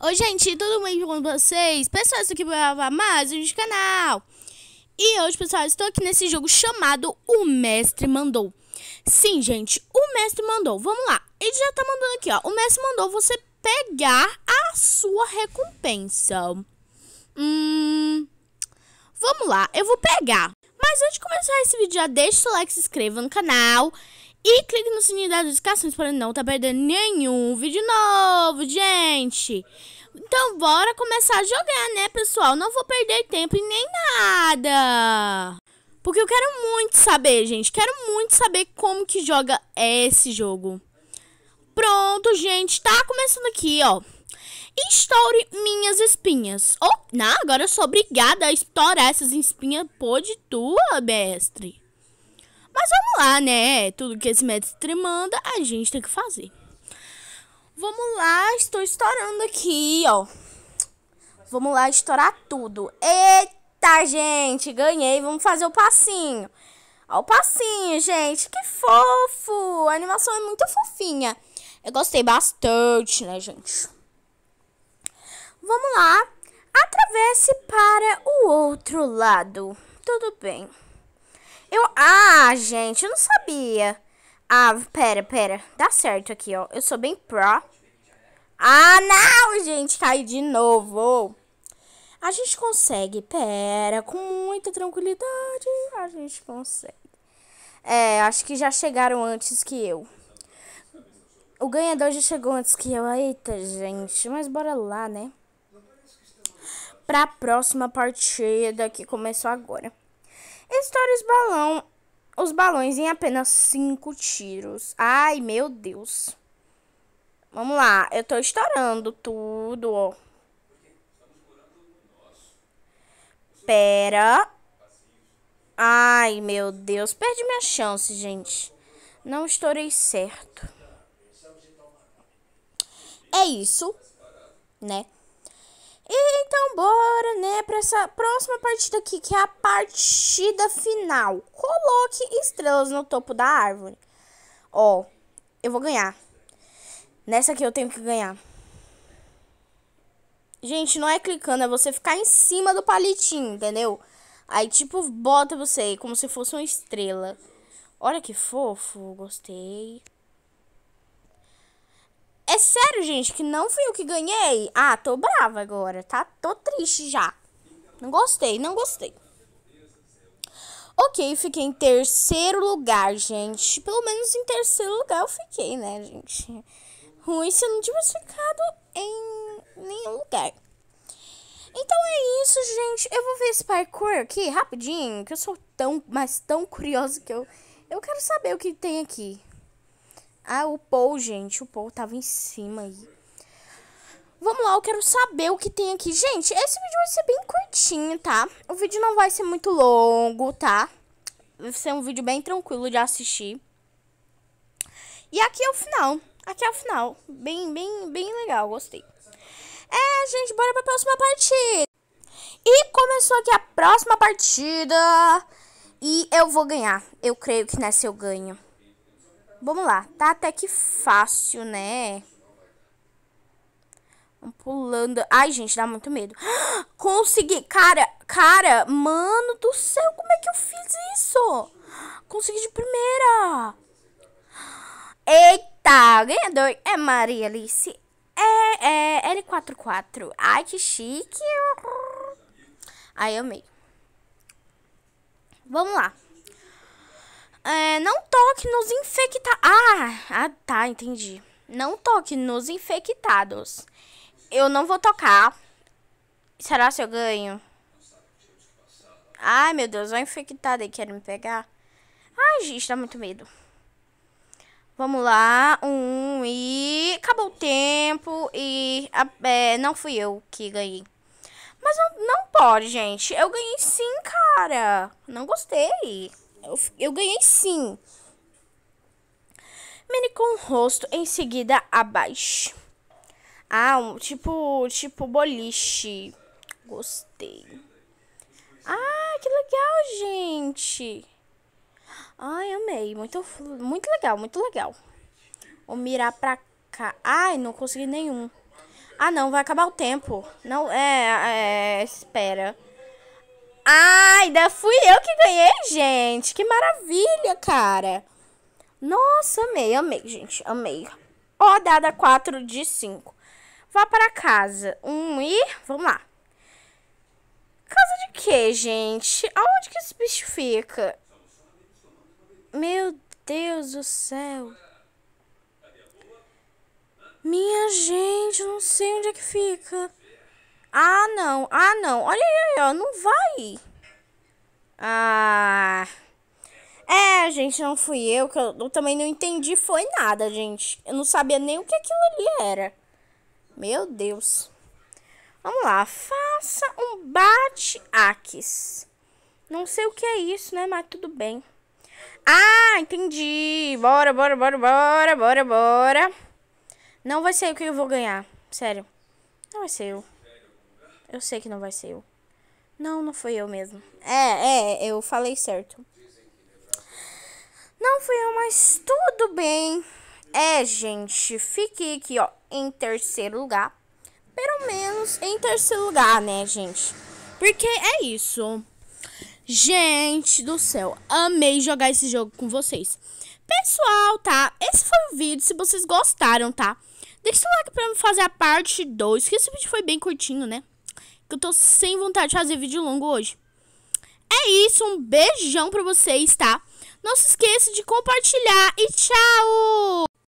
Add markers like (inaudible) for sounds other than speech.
Oi, gente, tudo bem com vocês? Pessoal, isso aqui é mais um canal. E hoje, pessoal, estou aqui nesse jogo chamado O Mestre Mandou. Sim, gente, o Mestre Mandou. Vamos lá. Ele já tá mandando aqui, ó. O Mestre Mandou você pegar a sua recompensa. Hum... Vamos lá, eu vou pegar. Mas antes de começar esse vídeo, já deixa o seu like, se inscreva no canal e clique no sininho das notificações para não estar tá perdendo nenhum vídeo novo, gente. Então bora começar a jogar, né, pessoal? Não vou perder tempo e nem nada. Porque eu quero muito saber, gente. Quero muito saber como que joga esse jogo. Pronto, gente. Tá começando aqui, ó. Estoure minhas espinhas. Oh, não, agora eu sou obrigada a estourar essas espinhas. Pô de tua, mestre. Mas vamos lá, né? Tudo que esse mestre manda, a gente tem que fazer. Vamos lá, estou estourando aqui, ó. Vamos lá estourar tudo. Eita, gente, ganhei. Vamos fazer o passinho. Ó o passinho, gente. Que fofo. A animação é muito fofinha. Eu gostei bastante, né, gente? Vamos lá. Atravesse para o outro lado. Tudo bem. Eu. Ah, gente, eu não sabia. Ah, pera, pera. Dá certo aqui, ó. Eu sou bem pro. Ah, não, gente. Caiu tá de novo. A gente consegue. Pera, com muita tranquilidade. A gente consegue. É, acho que já chegaram antes que eu. O ganhador já chegou antes que eu. Eita, gente. Mas bora lá, né? Pra próxima partida que começou agora. Estoura os, balão, os balões em apenas cinco tiros. Ai, meu Deus. Vamos lá, eu tô estourando tudo, ó. Pera. Ai, meu Deus, perdi minha chance, gente. Não estourei certo. É isso, né? Então, bora é para essa próxima partida aqui, que é a partida final. Coloque estrelas no topo da árvore. Ó, eu vou ganhar. Nessa aqui eu tenho que ganhar. Gente, não é clicando, é você ficar em cima do palitinho, entendeu? Aí, tipo, bota você aí, como se fosse uma estrela. Olha que fofo, gostei. É sério, gente, que não fui eu que ganhei? Ah, tô brava agora, tá? Tô triste já. Não gostei, não gostei. Ok, fiquei em terceiro lugar, gente. Pelo menos em terceiro lugar eu fiquei, né, gente? Ruim se eu não tivesse ficado em nenhum lugar. Então é isso, gente. Eu vou ver esse parkour aqui rapidinho, que eu sou tão, mas tão curiosa que eu eu quero saber o que tem aqui. Ah, o Paul, gente, o Paul tava em cima aí. Vamos lá, eu quero saber o que tem aqui. Gente, esse vídeo vai ser bem curtinho, tá? O vídeo não vai ser muito longo, tá? Vai ser um vídeo bem tranquilo de assistir. E aqui é o final. Aqui é o final. Bem, bem, bem legal, gostei. É, gente, bora pra próxima partida. E começou aqui a próxima partida. E eu vou ganhar. Eu creio que nessa eu ganho. Vamos lá. Tá até que fácil, né? pulando. Ai, gente, dá muito medo. (gasps) Consegui. Cara, cara, mano do céu, como é que eu fiz isso? Consegui de primeira. Eita, ganhador é Maria Alice. É, é L44. Ai, que chique. Ai, amei. Vamos lá. É, não toque nos infectados. Ah, ah, tá, entendi. Não toque nos infectados. Eu não vou tocar. Será se eu ganho? Ai, meu Deus, vai infectada e quer me pegar. Ai, gente, dá muito medo. Vamos lá, um e... Acabou o tempo e é, não fui eu que ganhei. Mas não, não pode, gente. Eu ganhei sim, cara. Não gostei. Eu, eu ganhei sim. Mini com o rosto em seguida abaixo. Ah, um, tipo, tipo boliche. Gostei. Ah, que legal, gente. Ai, amei. Muito, muito legal, muito legal. Vou mirar pra cá. Ai, não consegui nenhum. Ah, não, vai acabar o tempo. Não, é, é espera. Ai, ainda fui eu que ganhei, gente. Que maravilha, cara. Nossa, amei, amei, gente, amei. dada 4 de 5. Vá para casa. Um e. Vamos lá. Casa de quê, gente? Aonde que esse bicho fica? Meu Deus do céu. Minha gente, não sei onde é que fica. Ah, não. Ah, não. Olha aí, ó. Não vai. Ah. É, gente, não fui eu. Que eu, eu também não entendi. Foi nada, gente. Eu não sabia nem o que aquilo ali era. Meu Deus. Vamos lá. Faça um bate-aques. Não sei o que é isso, né? Mas tudo bem. Ah, entendi. Bora, bora, bora, bora, bora, bora. Não vai ser o que eu vou ganhar. Sério. Não vai ser eu. Eu sei que não vai ser eu. Não, não foi eu mesmo. É, é, eu falei certo. Não fui eu, mas tudo bem. É, gente, fiquei aqui, ó, em terceiro lugar. Pelo menos em terceiro lugar, né, gente? Porque é isso. Gente do céu, amei jogar esse jogo com vocês. Pessoal, tá? Esse foi o vídeo, se vocês gostaram, tá? Deixa o like pra fazer a parte 2, que esse vídeo foi bem curtinho, né? Que eu tô sem vontade de fazer vídeo longo hoje. É isso, um beijão pra vocês, tá? Não se esqueça de compartilhar e tchau!